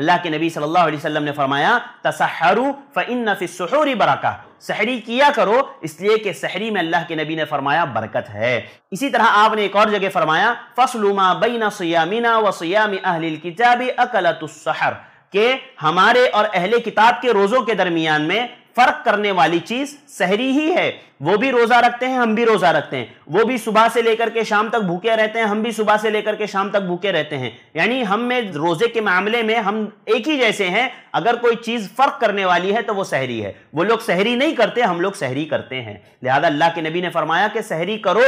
अल्लाह के नबी सल्लल्लाहु अलैहि वसल्लम ने फरमाया तसहरू फ़िन फ़िसहरी बरका सहरी किया करो इसलिए कि सहरी में अल्लाह के नबी ने फरमाया बरकत है इसी तरह आपने एक और जगह फरमाया फसलुमा बैना सयामिना व सयाम अहलिल किताब अकलतुस्सहर के हमारे और अहले किताब के रोज़ों के दरमियान में फ़र्क करने वाली चीज़ सहरी ही है वो भी रोजा रखते हैं हम भी रोजा रखते हैं वो भी सुबह से लेकर के शाम तक भूखे रहते हैं हम भी सुबह से लेकर के शाम तक भूखे रहते हैं यानी हम में रोजे के मामले में हम एक ही जैसे हैं अगर कोई चीज फर्क करने वाली है तो वो सहरी है वो लोग सहरी नहीं करते हम लोग सहरी करते हैं लिहाजा अल्लाह के नबी ने फरमाया कि सहरी करो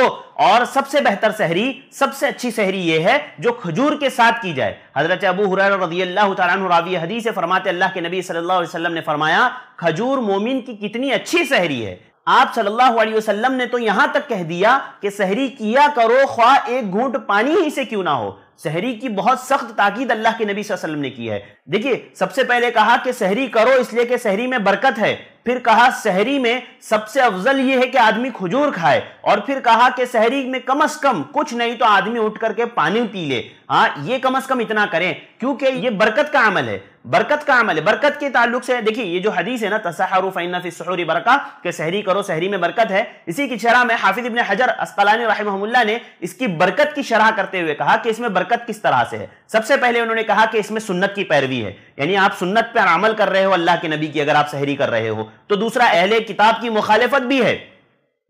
और सबसे बेहतर सहरी सबसे अच्छी सहरी ये है जो खजूर के साथ की जाए हजरत अबू हुर रजी अल्लाह हदी से फरमाते अल्लाह के नबी सल्लल्लाहु अलैहि वसल्लम ने फरमाया खजूर मोमिन की कितनी अच्छी सहरी है आप सल्लल्लाहु अलैहि वसल्लम ने तो यहां तक कह दिया कि सहरी किया करो ख्वा एक घूंट पानी ही से क्यों ना हो सहरी की बहुत सख्त ताकीद अल्लाह के नबी वसल्लम ने की है देखिए सबसे पहले कहा कि सहरी करो इसलिए कि सहरी में बरकत है फिर कहा सहरी में सबसे अफजल यह है कि आदमी खजूर खाए और फिर कहा कि सहरी में कम अज कम कुछ नहीं तो आदमी उठ करके पानी पी ले हाँ ये कम अज कम इतना करें क्योंकि ये बरकत का अमल है बरकत का अमल है बरकत के ताल्लुक से देखिए ये जो हदीस है ना तसहर फ़ैनफ़ी बरका के सहरी करो सहरी में बरकत है इसी की शरह में हाफिज इब्ने हजर अस्कलानी रहमहुल्ला ने इसकी बरकत की शरह करते हुए कहा कि इसमें बरकत किस तरह से है सबसे पहले उन्होंने कहा कि इसमें सुन्नत की पैरवी है यानी आप सुन्नत पर अमल कर रहे हो अल्लाह के नबी की अगर आप सहरी कर रहे हो तो दूसरा अहले किताब की मुखालफत भी है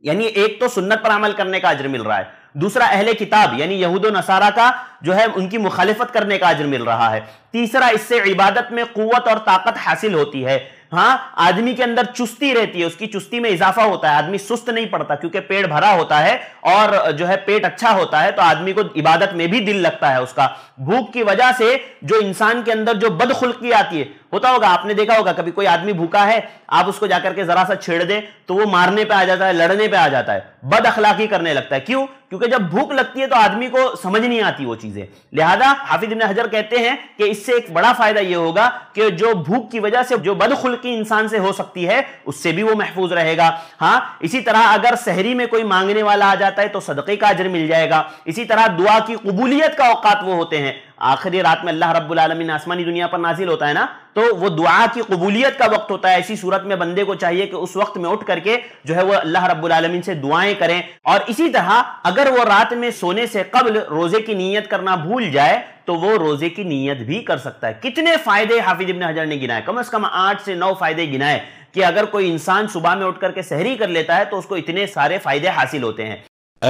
यानी एक तो सुन्नत पर अमल करने का अजर मिल रहा है दूसरा अहले किताब यानी यहूद नसारा का जो है उनकी मुखालिफत करने का अजर मिल रहा है तीसरा इससे इबादत में कुत और ताकत हासिल होती है हाँ आदमी के अंदर चुस्ती रहती है उसकी चुस्ती में इजाफा होता है आदमी सुस्त नहीं पड़ता क्योंकि पेट भरा होता है और जो है पेट अच्छा होता है तो आदमी को इबादत में भी दिल लगता है उसका भूख की वजह से जो इंसान के अंदर जो बदखुल्की आती है होता होगा आपने देखा होगा कभी कोई आदमी भूखा है आप उसको जाकर के जरा सा छेड़ दे तो वो मारने पे आ जाता है लड़ने पे आ जाता है बद अखलाकी करने लगता है क्यों क्योंकि जब भूख लगती है तो आदमी को समझ नहीं आती वो चीज चीजें लिहाजा हाफिज इब्न हजर कहते हैं कि इससे एक बड़ा फायदा यह होगा कि जो भूख की वजह से जो बदखुल्की इंसान से हो सकती है उससे भी वो महफूज रहेगा हाँ इसी तरह अगर शहरी में कोई मांगने वाला आ जाता है तो सदक़े का अजर मिल जाएगा इसी तरह दुआ की कबूलियत का औकात वो होते हैं आखिरी रात में अल्लाह रब्बुल आसमानी दुनिया पर नाजिल होता है ना तो वो दुआ की कबूलियत का वक्त होता है ऐसी सूरत में बंदे को चाहिए कि उस वक्त में उठ करके जो है वो अल्लाह रब्बुल से दुआएं करें और इसी तरह अगर वो रात में सोने से कबल रोजे की नीयत करना भूल जाए तो वो रोजे की नीयत भी कर सकता है कितने फायदे हाफिज इबन हजर ने गिनाए कम अज कम आठ से नौ फायदे गिनाए कि अगर कोई इंसान सुबह में उठ करके सहरी कर लेता है तो उसको इतने सारे फायदे हासिल होते हैं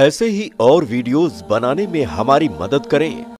ऐसे ही और वीडियोस बनाने में हमारी मदद करें